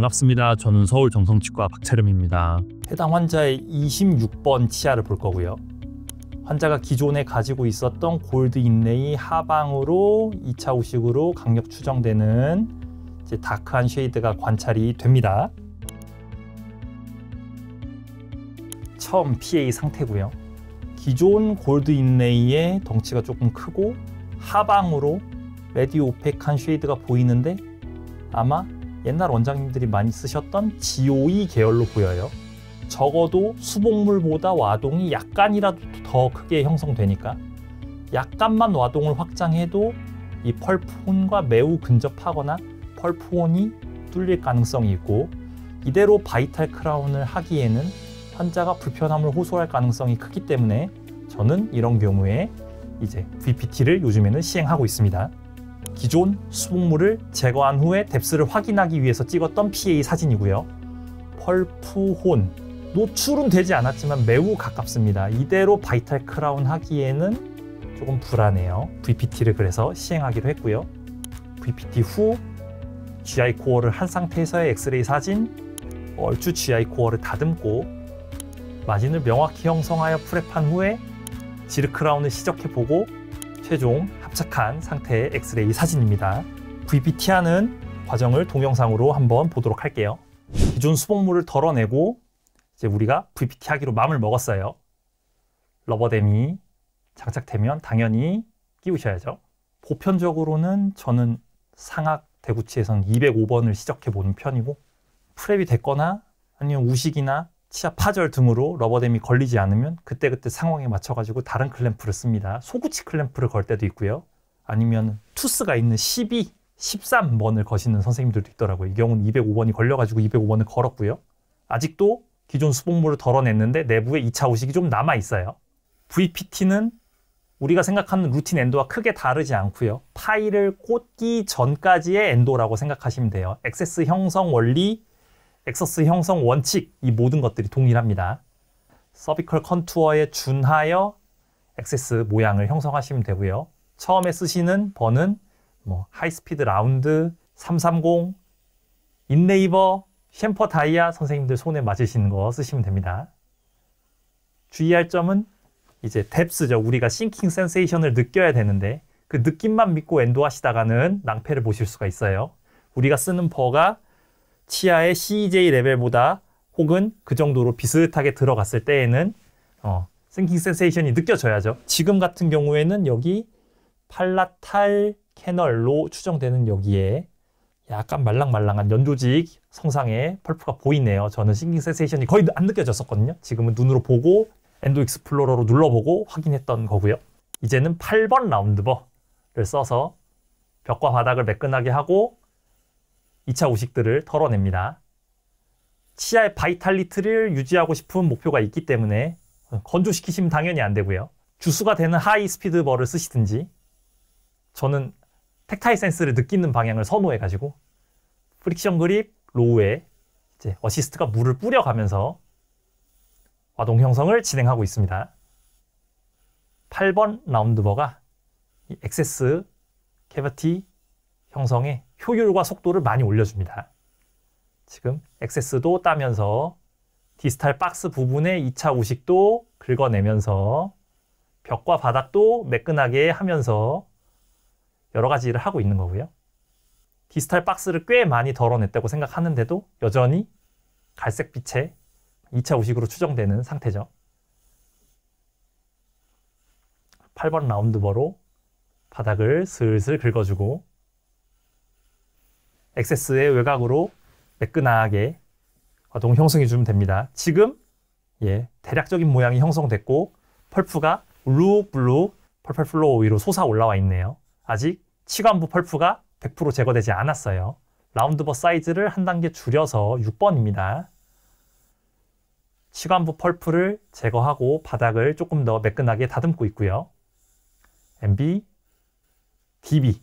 반갑습니다. 저는 서울 정성치과 박채름입니다. 해당 환자의 26번 치아를 볼 거고요. 환자가 기존에 가지고 있었던 골드 인레이 하방으로 2차 우식으로 강력 추정되는 이제 다크한 쉐이드가 관찰이 됩니다. 처음 PA 상태고요. 기존 골드 인레이의 덩치가 조금 크고 하방으로 레디 오펙한 쉐이드가 보이는데 아마 옛날 원장님들이 많이 쓰셨던 GOE 계열로 보여요. 적어도 수복물보다 와동이 약간이라도 더 크게 형성되니까 약간만 와동을 확장해도 이 펄프온과 매우 근접하거나 펄프온이 뚫릴 가능성이 있고 이대로 바이탈 크라운을 하기에는 환자가 불편함을 호소할 가능성이 크기 때문에 저는 이런 경우에 이제 VPT를 요즘에는 시행하고 있습니다. 기존 수복물을 제거한 후에 뎁스를 확인하기 위해서 찍었던 PA 사진이고요. 펄프혼 노출은 되지 않았지만 매우 가깝습니다. 이대로 바이탈 크라운 하기에는 조금 불안해요. VPT를 그래서 시행하기로 했고요. VPT 후 GI 코어를 한 상태에서의 엑스레이 사진 얼추 GI 코어를 다듬고 마진을 명확히 형성하여 프랩한 후에 지르 크라운을 시작해 보고 최종 합착한 상태의 엑스레이 사진입니다. VPT하는 과정을 동영상으로 한번 보도록 할게요. 기존 수복물을 덜어내고 이제 우리가 VPT하기로 마음을 먹었어요. 러버댐이 장착되면 당연히 끼우셔야죠. 보편적으로는 저는 상악 대구치에선 205번을 시작해 보는 편이고 프랩이 됐거나 아니면 우식이나 치아 파절 등으로 러버댐이 걸리지 않으면 그때그때 상황에 맞춰가지고 다른 클램프를 씁니다. 소구치 클램프를 걸 때도 있고요. 아니면 투스가 있는 12, 13번을 거시는 선생님들도 있더라고요. 이 경우는 205번이 걸려가지고 205번을 걸었고요. 아직도 기존 수복물을 덜어냈는데 내부에 2차 오식이좀 남아있어요. VPT는 우리가 생각하는 루틴 엔도와 크게 다르지 않고요. 파일을 꽂기 전까지의 엔도라고 생각하시면 돼요. 액세스 형성 원리, 엑서스 형성 원칙 이 모든 것들이 동일합니다. 서비컬 컨투어에 준하여 액세스 모양을 형성하시면 되고요. 처음에 쓰시는 번은 뭐 하이스피드 라운드, 330, 인네이버, 셴퍼 다이아 선생님들 손에 맞으시는 거 쓰시면 됩니다. 주의할 점은 이제 뎁스죠. 우리가 싱킹 센세이션을 느껴야 되는데 그 느낌만 믿고 엔도 하시다가는 낭패를 보실 수가 있어요. 우리가 쓰는 버가 치아의 CEJ 레벨보다 혹은 그 정도로 비슷하게 들어갔을 때에는 어, 싱킹 센세이션이 느껴져야죠. 지금 같은 경우에는 여기 팔라탈 캐널로 추정되는 여기에 약간 말랑말랑한 연조직 성상의 펄프가 보이네요. 저는 싱킹 센세이션이 거의 안 느껴졌었거든요. 지금은 눈으로 보고 엔도 익스플로러로 눌러보고 확인했던 거고요. 이제는 8번 라운드버를 써서 벽과 바닥을 매끈하게 하고 2차 오식들을 털어냅니다. 치아의 바이탈리트를 유지하고 싶은 목표가 있기 때문에 건조시키시면 당연히 안 되고요. 주수가 되는 하이 스피드 버를 쓰시든지 저는 텍타이 센스를 느끼는 방향을 선호해 가지고 프릭션 그립 로우에 이제 어시스트가 물을 뿌려가면서 와동 형성을 진행하고 있습니다. 8번 라운드버가 액세스 캐버티 형성에 효율과 속도를 많이 올려줍니다. 지금 액세스도 따면서 디지털 박스 부분의 2차 우식도 긁어내면서 벽과 바닥도 매끈하게 하면서 여러 가지 일을 하고 있는 거고요. 디지털 박스를 꽤 많이 덜어냈다고 생각하는데도 여전히 갈색 빛의 2차 우식으로 추정되는 상태죠. 8번 라운드버로 바닥을 슬슬 긁어주고 액세스의 외곽으로 매끈하게 과동 형성해 주면 됩니다. 지금 예, 대략적인 모양이 형성됐고 펄프가 울룩블루 펄펄 플로우 위로 솟아 올라와 있네요. 아직 치관부 펄프가 100% 제거되지 않았어요. 라운드버 사이즈를 한 단계 줄여서 6번입니다. 치관부 펄프를 제거하고 바닥을 조금 더 매끈하게 다듬고 있고요. MB, DB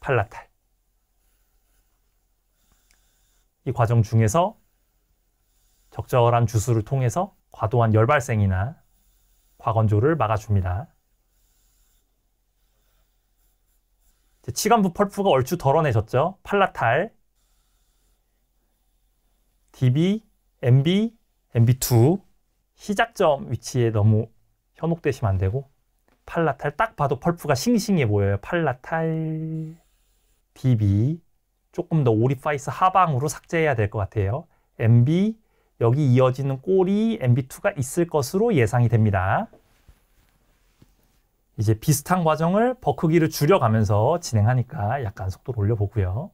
팔라탈. 이 과정 중에서 적절한 주수를 통해서 과도한 열 발생이나 과건조를 막아줍니다. 치간부 펄프가 얼추 덜어내졌죠. 팔라탈, DB, MB, MB2 시작점 위치에 너무 현혹되시면 안 되고 팔라탈 딱 봐도 펄프가 싱싱해 보여요. 팔라탈 DB 조금 더 오리파이스 하방으로 삭제해야 될 것 같아요. MB 여기 이어지는 꼬리 MB2가 있을 것으로 예상이 됩니다. 이제 비슷한 과정을 버 크기를 줄여가면서 진행하니까 약간 속도를 올려보고요.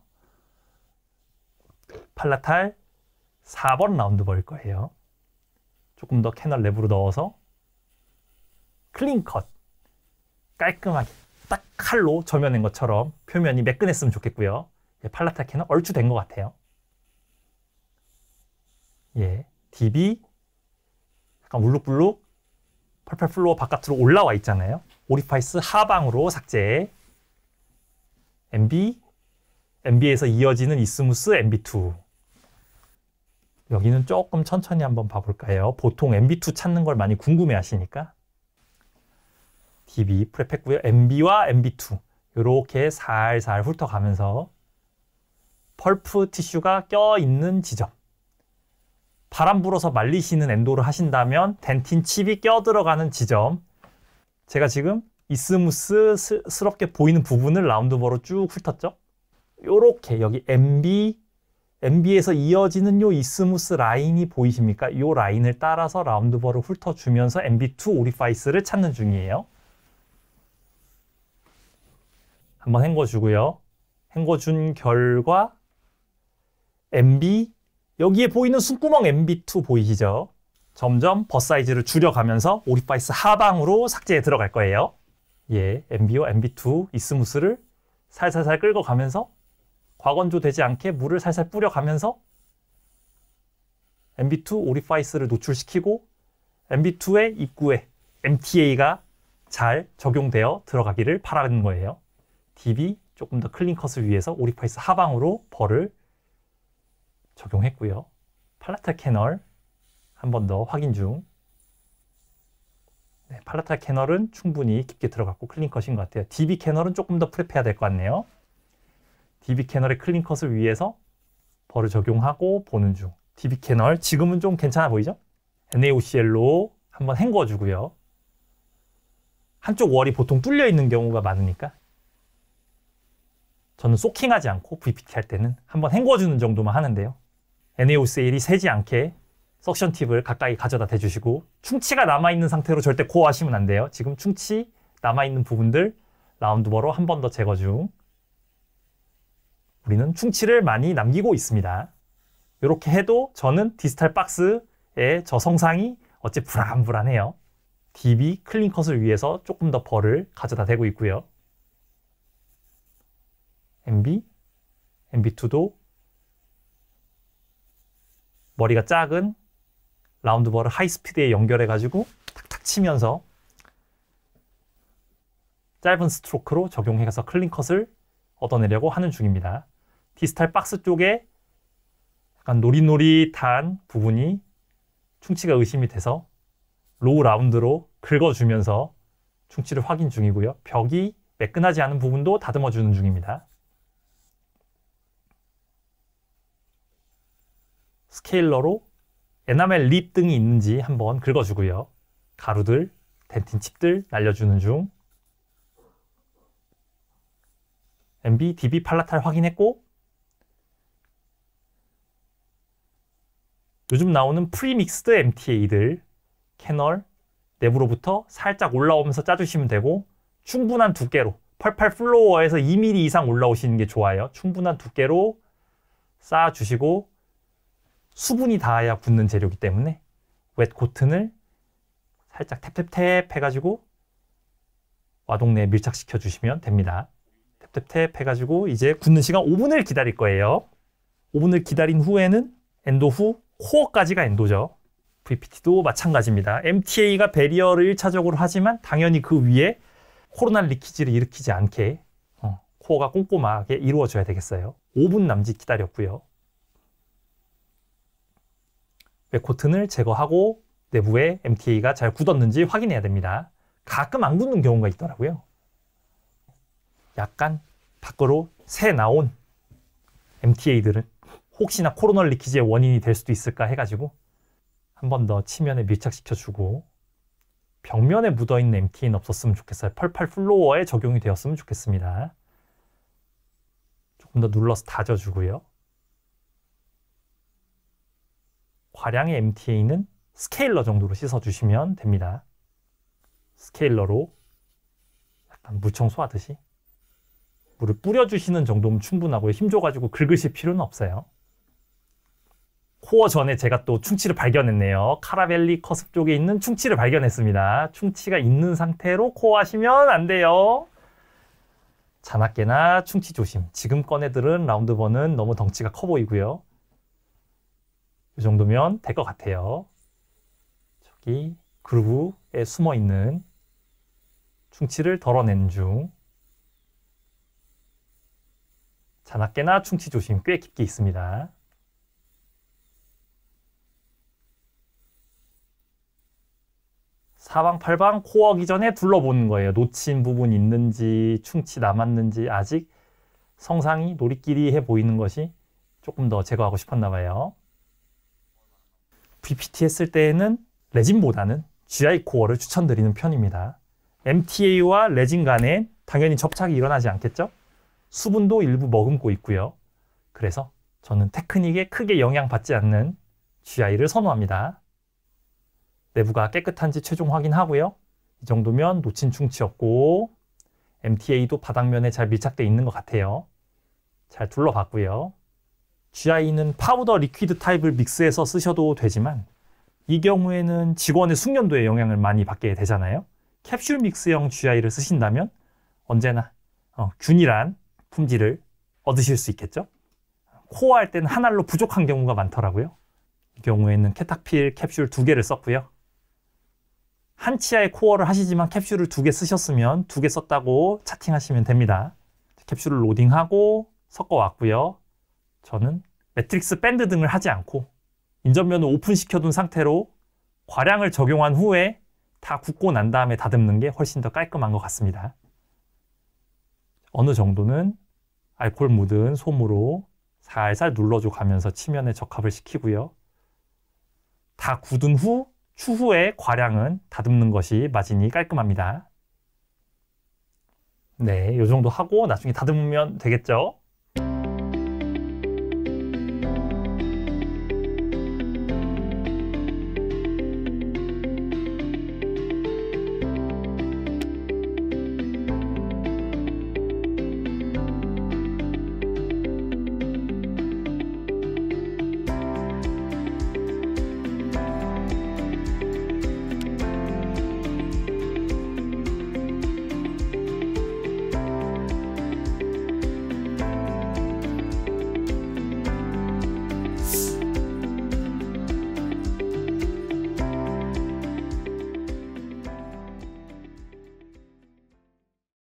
팔라탈 4번 라운드 버릴 거예요. 조금 더 캐널 랩으로 넣어서 클린 컷 깔끔하게 딱 칼로 저면낸 것처럼 표면이 매끈했으면 좋겠고요. 예, 팔라타키는 얼추 된 것 같아요. 예, DB 약간 울룩불룩 펄펄 플로어 바깥으로 올라와 있잖아요. 오리파이스 하방으로 삭제. MB, MB에서 이어지는 이스무스 MB2. 여기는 조금 천천히 한번 봐볼까요? 보통 MB2 찾는 걸 많이 궁금해 하시니까 DB 프랩했고요. MB와 MB2 이렇게 살살 훑어가면서 펄프 티슈가 껴있는 지점 바람 불어서 말리시는 엔도를 하신다면 덴틴 칩이 껴들어가는 지점 제가 지금 이스무스스럽게 보이는 부분을 라운드버로 쭉 훑었죠. 요렇게 여기 MB, MB에서 이어지는 요 이스무스 라인이 보이십니까? 요 라인을 따라서 라운드버를 훑어주면서 MB2 오리파이스를 찾는 중이에요. 한번 헹궈주고요. 헹궈준 결과 MB 여기에 보이는 숨구멍 MB2 보이시죠? 점점 버 사이즈를 줄여가면서 오리파이스 하방으로 삭제에 들어갈 거예요. 예, MB와 MB2 이스무스를 살살살 끌고가면서 과건조 되지 않게 물을 살살 뿌려가면서 MB2 오리파이스를 노출시키고 MB2의 입구에 MTA가 잘 적용되어 들어가기를 바라는 거예요. DB 조금 더 클린 컷을 위해서 오리파이스 하방으로 벌을 적용했고요. 팔라탈 캐널 한 번 더 확인 중. 네, 팔라탈 캐널은 충분히 깊게 들어갔고 클린 컷인 것 같아요. DB 캐널은 조금 더 프랩해야 될 것 같네요. DB 캐널의 클린 컷을 위해서 벌을 적용하고 보는 중. DB 캐널 지금은 좀 괜찮아 보이죠? NaOCL로 한 번 헹궈주고요. 한쪽 월이 보통 뚫려 있는 경우가 많으니까 저는 소킹하지 않고 VPT 할 때는 한번 헹궈주는 정도만 하는데요. 에네오스 1이 새지 않게 석션 팁을 가까이 가져다 대주시고 충치가 남아있는 상태로 절대 코어 하시면 안 돼요. 지금 충치 남아있는 부분들 라운드버로 한 번 더 제거 중 우리는 충치를 많이 남기고 있습니다. 이렇게 해도 저는 디지털 박스의 저성상이 어째 불안불안해요. DB 클린컷을 위해서 조금 더 벌을 가져다 대고 있고요. MB, MB2도 머리가 작은 라운드볼을 하이스피드에 연결해가지고 탁탁 치면서 짧은 스트로크로 적용해서 클린컷을 얻어내려고 하는 중입니다. 디지털 박스 쪽에 약간 노릿노릿한 부분이 충치가 의심이 돼서 로우 라운드로 긁어주면서 충치를 확인 중이고요. 벽이 매끈하지 않은 부분도 다듬어주는 중입니다. 스케일러로 에나멜 립 등이 있는지 한번 긁어주고요. 가루들, 덴틴 칩들 날려주는 중 MB, DB 팔라탈 확인했고 요즘 나오는 프리믹스드 MTA들 캐널 내부로부터 살짝 올라오면서 짜주시면 되고 충분한 두께로 88 플로어에서 2mm 이상 올라오시는 게 좋아요. 충분한 두께로 쌓아주시고 수분이 닿아야 굳는 재료이기 때문에 웻 코튼을 살짝 탭탭탭 해가지고 와동내에 밀착시켜 주시면 됩니다. 탭탭탭 해가지고 이제 굳는 시간 5분을 기다릴 거예요. 5분을 기다린 후에는 엔도 후 코어까지가 엔도죠. VPT도 마찬가지입니다. MTA가 배리어를 1차적으로 하지만 당연히 그 위에 코로나 리키지를 일으키지 않게 어, 코어가 꼼꼼하게 이루어져야 되겠어요. 5분 남짓 기다렸고요. 코튼을 제거하고 내부에 MTA가 잘 굳었는지 확인해야 됩니다. 가끔 안 굳는 경우가 있더라고요. 약간 밖으로 새 나온 MTA들은 혹시나 코로나 리키지의 원인이 될 수도 있을까 해가지고 한 번 더 치면에 밀착시켜주고 벽면에 묻어있는 MTA는 없었으면 좋겠어요. 펄펄 플로어에 적용이 되었으면 좋겠습니다. 조금 더 눌러서 다져주고요. 과량의 MTA는 스케일러 정도로 씻어주시면 됩니다. 스케일러로 약간 무청소하듯이 물을 뿌려주시는 정도면 충분하고요. 힘줘가지고 긁으실 필요는 없어요. 코어 전에 제가 또 충치를 발견했네요. 카라벨리 커스 쪽에 있는 충치를 발견했습니다. 충치가 있는 상태로 코어 하시면 안 돼요. 자나깨나 충치 조심. 지금 꺼내들은 라운드번은 너무 덩치가 커 보이고요. 이 정도면 될 것 같아요. 저기 그루브에 숨어 있는 충치를 덜어낸 중. 자나깨나 충치 조심 꽤 깊게 있습니다. 사방팔방 코어기 전에 둘러보는 거예요. 놓친 부분 있는지 충치 남았는지 아직 성상이 놀이끼리해 보이는 것이 조금 더 제거하고 싶었나 봐요. VPT 했을 때에는 레진보다는 GI 코어를 추천드리는 편입니다. MTA와 레진 간에 당연히 접착이 일어나지 않겠죠? 수분도 일부 머금고 있고요. 그래서 저는 테크닉에 크게 영향받지 않는 GI를 선호합니다. 내부가 깨끗한지 최종 확인하고요. 이 정도면 놓친 충치 없고 MTA도 바닥면에 잘 밀착되어 있는 것 같아요. 잘 둘러봤고요. GI는 파우더 리퀴드 타입을 믹스해서 쓰셔도 되지만 이 경우에는 직원의 숙련도에 영향을 많이 받게 되잖아요. 캡슐 믹스형 GI를 쓰신다면 언제나 어, 균일한 품질을 얻으실 수 있겠죠. 코어 할 때는 한 알로 부족한 경우가 많더라고요. 이 경우에는 케탁필 캡슐 두 개를 썼고요. 한 치아의 코어를 하시지만 캡슐을 두 개 쓰셨으면 두 개 썼다고 차팅하시면 됩니다. 캡슐을 로딩하고 섞어 왔고요. 저는 매트릭스 밴드 등을 하지 않고 인접면을 오픈시켜둔 상태로 과량을 적용한 후에 다굳고난 다음에 다듬는 게 훨씬 더 깔끔한 것 같습니다. 어느 정도는 알콜 묻은 솜으로 살살 눌러줘 가면서 치면에 적합을 시키고요. 다 굳은 후 추후에 과량은 다듬는 것이 마진이 깔끔합니다. 네, 이 정도 하고 나중에 다듬으면 되겠죠?